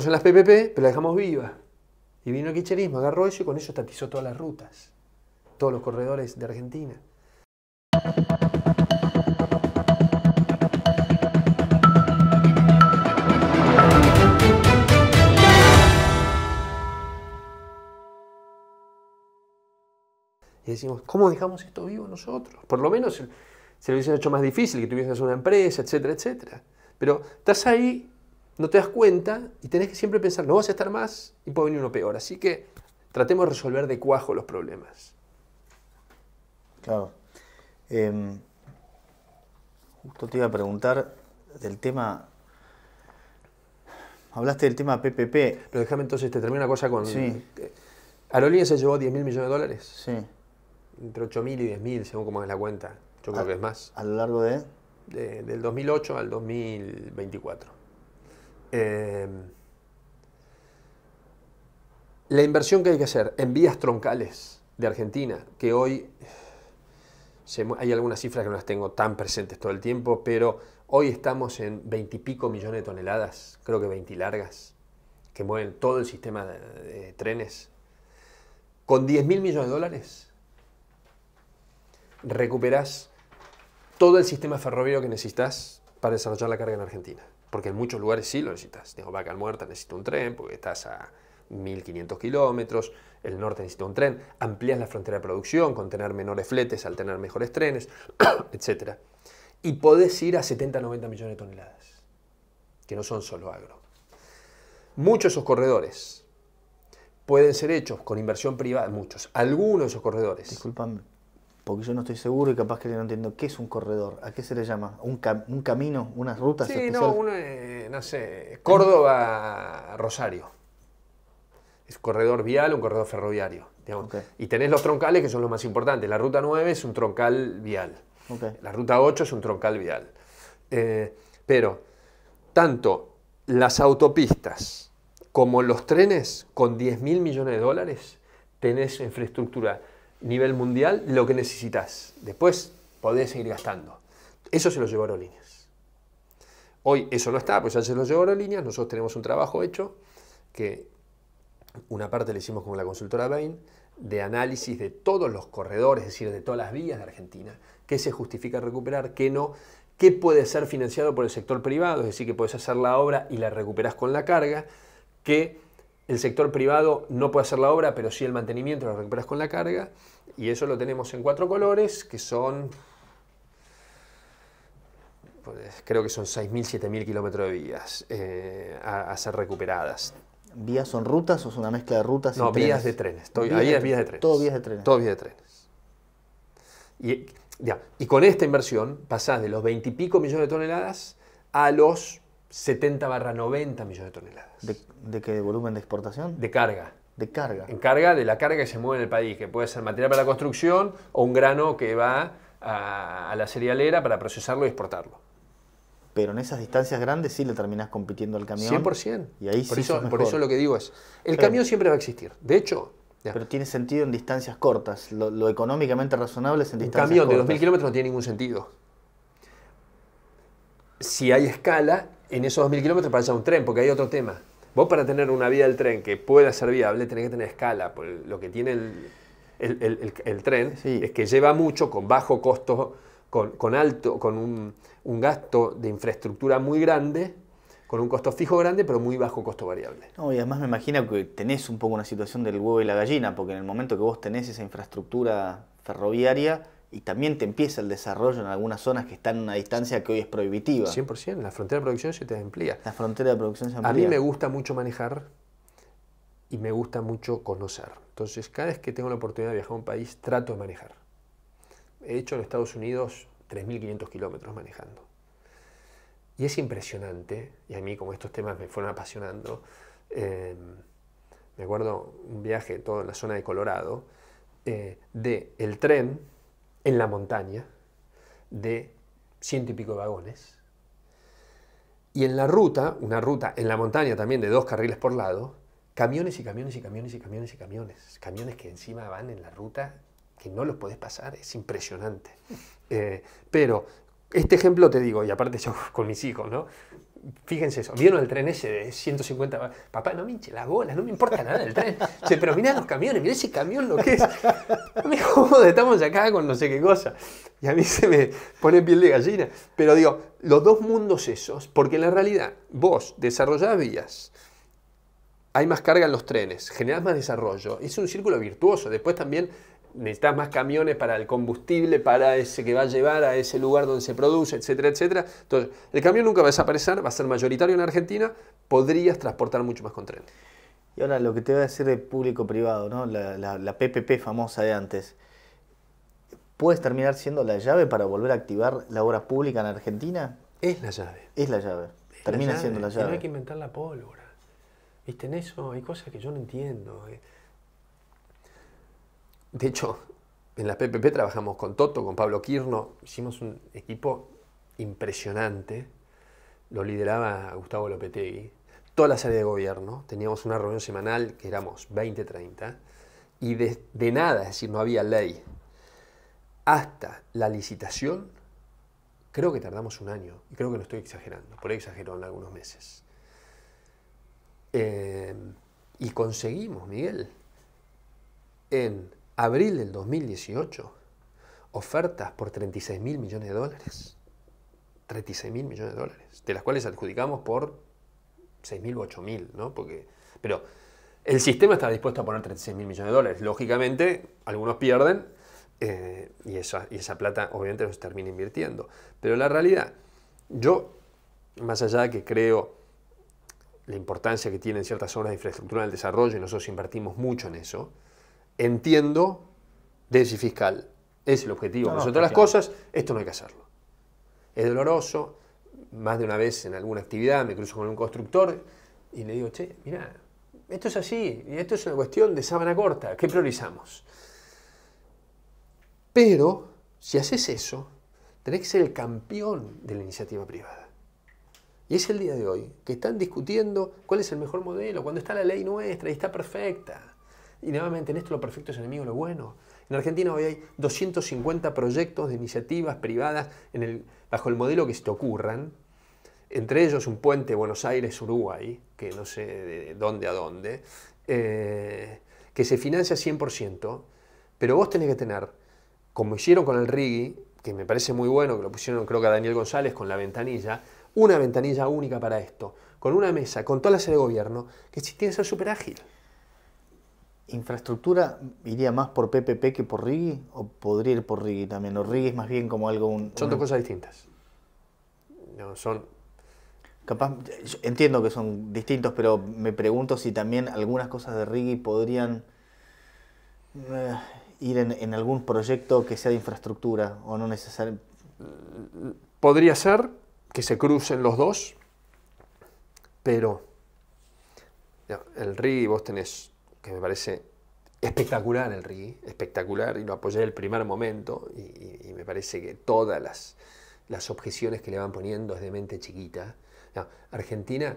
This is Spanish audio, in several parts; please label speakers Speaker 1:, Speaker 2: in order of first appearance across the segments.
Speaker 1: en las PPP, pero la dejamos viva. Y vino el agarró eso y con eso estatizó todas las rutas, todos los corredores de Argentina. Y decimos, ¿cómo dejamos esto vivo nosotros? Por lo menos se lo hubiesen hecho más difícil, que tuvieses una empresa, etcétera, etcétera. Pero estás ahí no te das cuenta y tenés que siempre pensar, no vas a estar más y puede venir uno peor. Así que tratemos de resolver de cuajo los problemas.
Speaker 2: Claro. Em, justo te iba a preguntar del tema. Hablaste del tema PPP. Pero déjame entonces, te termino una cosa con. Sí. Eh, Aerolíneas se llevó 10 mil millones de dólares. Sí.
Speaker 1: Entre 8 mil y 10 mil, según cómo es la cuenta. Yo creo que es más. ¿A lo largo de? Del 2008 al 2024. Em, la inversión que hay que hacer en vías troncales de Argentina, que hoy hay algunas cifras que no las tengo tan presentes todo el tiempo, pero hoy estamos en veintipico millones de toneladas, creo que 20 largas, que mueven todo el sistema de, trenes. Con 10 mil millones de dólares recuperás todo el sistema ferroviario que necesitas para desarrollar la carga en Argentina porque en muchos lugares sí lo necesitas. Tengo vaca muerta, necesito un tren, porque estás a 1500 kilómetros, el norte necesita un tren, amplías la frontera de producción con tener menores fletes al tener mejores trenes, etc. Y podés ir a 70, 90 millones de toneladas, que no son solo agro.
Speaker 2: Muchos de esos corredores pueden ser hechos con inversión privada, muchos, algunos de esos corredores. Disculpame, porque yo no estoy seguro y capaz que no entiendo qué es un corredor, a qué se le llama, un, camino, unas rutas. Sí, no,
Speaker 1: eh, no sé,
Speaker 2: Córdoba,
Speaker 1: Rosario. Es corredor vial, un corredor ferroviario. Y tenés los troncales que son los más importantes. La ruta 9 es un troncal vial. La ruta 8 es un troncal vial. Eh, pero tanto las autopistas como los trenes, con 10 mil millones de dólares, tenés infraestructura nivel mundial lo que necesitas. Después podés seguir gastando. Eso se lo llevó Aerolíneas. Hoy eso no está, pues ya se lo llevó Aerolíneas. Nosotros tenemos un trabajo hecho que una parte le hicimos con la consultora Bain de análisis de todos los corredores, es decir, de todas las vías de Argentina, qué se justifica recuperar, qué no, qué puede ser financiado por el sector privado, es decir, que puedes hacer la obra y la recuperás con la carga, que el sector privado no puede hacer la obra, pero sí el mantenimiento, lo recuperas con la carga. Y eso lo tenemos en cuatro colores, que son, pues, creo que son 6.000, 7.000 kilómetros de vías eh, a, ser recuperadas.
Speaker 2: ¿Vías son rutas o es una mezcla de rutas? No, y vías de trenes. vías ahí de, vías de trenes. Todo vías de trenes.
Speaker 1: Todo vías de trenes. ya, y con esta inversión pasás de los 20 y pico millones de toneladas a los 70 barra 90 millones de toneladas. ¿De,
Speaker 2: de qué volumen de exportación? De carga. De carga.
Speaker 1: En carga, de la carga que se mueve en el país, que puede ser material para la construcción o un grano que va a, la cerealera para procesarlo y exportarlo.
Speaker 2: Pero en esas distancias grandes sí le terminás compitiendo al camión. 100%. Y ahí por Eso, por eso lo que digo es, el camión siempre va a existir. De hecho... Pero tiene sentido en distancias cortas. Lo, económicamente razonable es en distancias cortas. Un camión de 2.000
Speaker 1: kilómetros no tiene ningún sentido. Si hay escala en esos 2.000 kilómetros para a un tren, porque hay otro tema. Vos para tener una vía del tren que pueda ser viable, tenés que tener escala. Lo que tiene el, tren es que lleva mucho con bajo costo, con, alto, con
Speaker 2: un, gasto de infraestructura muy grande, con un costo fijo grande, pero muy bajo costo variable. No, y además me imagino que tenés un poco una situación del huevo y la gallina, porque en el momento que vos tenés esa infraestructura ferroviaria, y también te empieza el desarrollo en algunas zonas que están a una distancia que hoy es prohibitiva.
Speaker 1: 100%, la frontera de producción se te amplía. La
Speaker 2: frontera de producción se amplía. A mí me
Speaker 1: gusta mucho manejar y me gusta mucho conocer. Entonces, cada vez que tengo la oportunidad de viajar a un país, trato de manejar. He hecho en Estados Unidos 3.500 kilómetros manejando. Y es impresionante, y a mí como estos temas me fueron apasionando, eh, me acuerdo un viaje todo en la zona de Colorado, del eh, de el tren, en la montaña de ciento y pico vagones. Y en la ruta, una ruta en la montaña también de dos carriles por lado, camiones y camiones y camiones y camiones y camiones. Camiones que encima van en la ruta que no los podés pasar, es impresionante. Eh, pero este ejemplo te digo, y aparte yo con mis hijos, ¿no? fíjense eso, vieron el tren ese de 150, papá, no me hinche las bolas, no me importa nada el tren, pero mira los camiones, mira ese camión lo que es, no me estamos acá con no sé qué cosa, y a mí se me pone piel de gallina, pero digo, los dos mundos esos, porque en la realidad vos desarrollás vías, hay más carga en los trenes, generás más desarrollo, es un círculo virtuoso, después también necesitas más camiones para el combustible, para ese que va a llevar a ese lugar donde se produce, etcétera,
Speaker 2: etcétera. Entonces, el camión nunca va a desaparecer, va a ser mayoritario en Argentina, podrías transportar mucho más con tren. Y ahora lo que te voy a decir de público-privado, ¿no? La, PPP famosa de antes, ¿puedes terminar siendo la llave para volver a activar la obra pública en Argentina? Es la llave. Es la llave. Termina siendo la llave. no hay que
Speaker 1: inventar la pólvora. ¿Viste? En eso hay cosas que yo no entiendo. Eh. De hecho, en la PPP trabajamos con Toto, con Pablo Quirno, hicimos un equipo impresionante, lo lideraba Gustavo Lopetegui, toda la serie de gobierno, teníamos una reunión semanal que éramos 20, 30, y de, nada, es decir, no había ley, hasta la licitación, creo que tardamos un año, y creo que no estoy exagerando, por ahí exageró en algunos meses. Eh, y conseguimos, Miguel, en Abril del 2018, ofertas por 36 mil millones de dólares. 36 mil millones de dólares, de las cuales adjudicamos por 6 mil u 8 mil, ¿no? Porque, pero el sistema está dispuesto a poner 36 mil millones de dólares. Lógicamente, algunos pierden eh, y, esa, y esa plata obviamente los termina invirtiendo. Pero la realidad, yo, más allá de que creo la importancia que tienen ciertas obras de infraestructura en el desarrollo, y nosotros invertimos mucho en eso, entiendo déficit fiscal. Es el objetivo. No, las cosas, esto no hay que hacerlo. Es doloroso. Más de una vez en alguna actividad me cruzo con un constructor y le digo, che, mira esto es así, y esto es una cuestión de sábana corta, ¿qué priorizamos? Pero, si haces eso, tenés que ser el campeón de la iniciativa privada. Y es el día de hoy que están discutiendo cuál es el mejor modelo, cuando está la ley nuestra y está perfecta. Y nuevamente en esto lo perfecto es enemigo lo bueno. En Argentina hoy hay 250 proyectos de iniciativas privadas bajo el modelo que se te ocurran, entre ellos un puente Buenos Aires-Uruguay, que no sé de dónde a dónde, eh, que se financia 100%, pero vos tenés que tener, como hicieron con el RIGI, que me parece muy bueno, que lo pusieron creo que a Daniel González con la ventanilla, una ventanilla única para esto, con una mesa, con toda la sede de gobierno, que tiene que ser
Speaker 2: súper ágil. ¿Infraestructura iría más por PPP que por RIGI? ¿O podría ir por RIGI también? ¿O RIGI es más bien como algo... Un, son dos cosas distintas. No, son... Capaz, entiendo que son distintos, pero me pregunto si también algunas cosas de RIGI podrían eh, ir en, algún proyecto que sea de infraestructura o no necesario Podría ser que se crucen los dos, pero
Speaker 1: el RIGI vos tenés que me parece espectacular el RIGI, espectacular, y lo apoyé en el primer momento, y, me parece que todas las, las, objeciones que le van poniendo es de mente chiquita. Argentina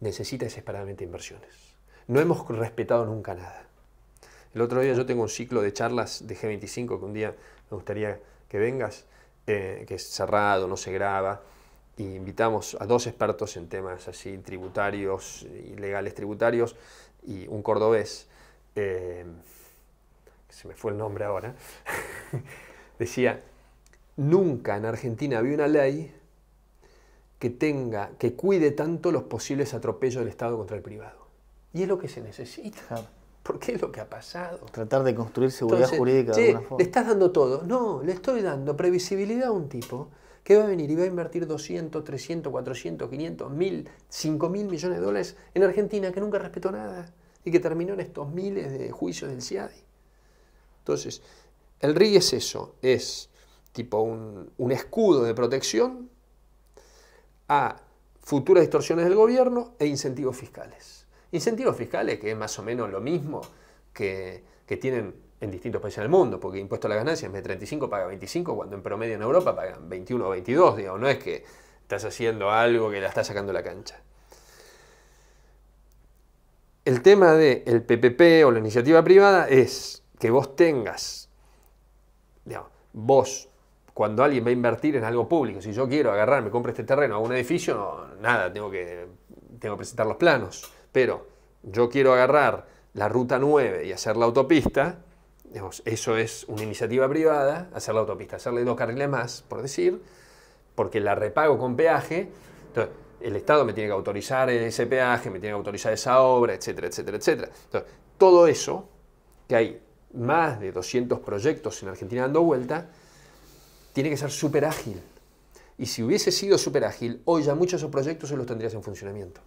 Speaker 1: necesita desesperadamente inversiones. No hemos respetado nunca nada. El otro día yo tengo un ciclo de charlas de G25 que un día me gustaría que vengas, eh, que es cerrado, no se graba, y invitamos a dos expertos en temas así tributarios legales tributarios y un cordobés, eh, que se me fue el nombre ahora, decía, nunca en Argentina había una ley que tenga, que cuide tanto los posibles atropellos del Estado contra el privado. Y es lo que se necesita. Porque es lo que ha pasado.
Speaker 2: Tratar de construir seguridad jurídica de alguna forma. ¿Le
Speaker 1: estás dando todo? No, le estoy dando previsibilidad a un tipo que va a venir y va a invertir 200, 300, 400, 500, 1000, 5000 millones de dólares en Argentina, que nunca respetó nada y que terminó en estos miles de juicios del CIADI. Entonces, el RIG es eso, es tipo un, escudo de protección a futuras distorsiones del gobierno e incentivos fiscales. Incentivos fiscales que es más o menos lo mismo que tienen en distintos países del mundo, porque impuesto a las ganancias de 35 paga 25, cuando en promedio en Europa pagan 21 o 22, digamos, no es que estás haciendo algo que la estás sacando la cancha. El tema del PPP o la iniciativa privada es que vos tengas, digamos, vos, cuando alguien va a invertir en algo público, si yo quiero agarrar, me compro este terreno, hago un edificio, nada, tengo que, tengo que presentar los planos, pero yo quiero agarrar la ruta 9 y hacer la autopista, eso es una iniciativa privada, hacer la autopista, hacerle dos carriles más, por decir, porque la repago con peaje. Entonces, el Estado me tiene que autorizar ese peaje, me tiene que autorizar esa obra, etcétera, etcétera, etcétera. Entonces, todo eso, que hay más de 200 proyectos en Argentina dando vuelta, tiene que ser súper ágil. Y si hubiese sido súper ágil, hoy ya muchos de esos proyectos se los tendrías en funcionamiento.